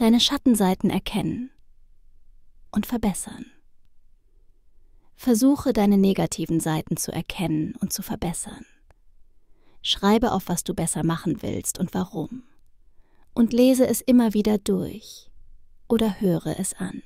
deine Schattenseiten erkennen und verbessern. Versuche deine negativen Seiten zu erkennen und zu verbessern. Schreibe auf, was du besser machen willst und warum. Und lese es immer wieder durch oder höre es an.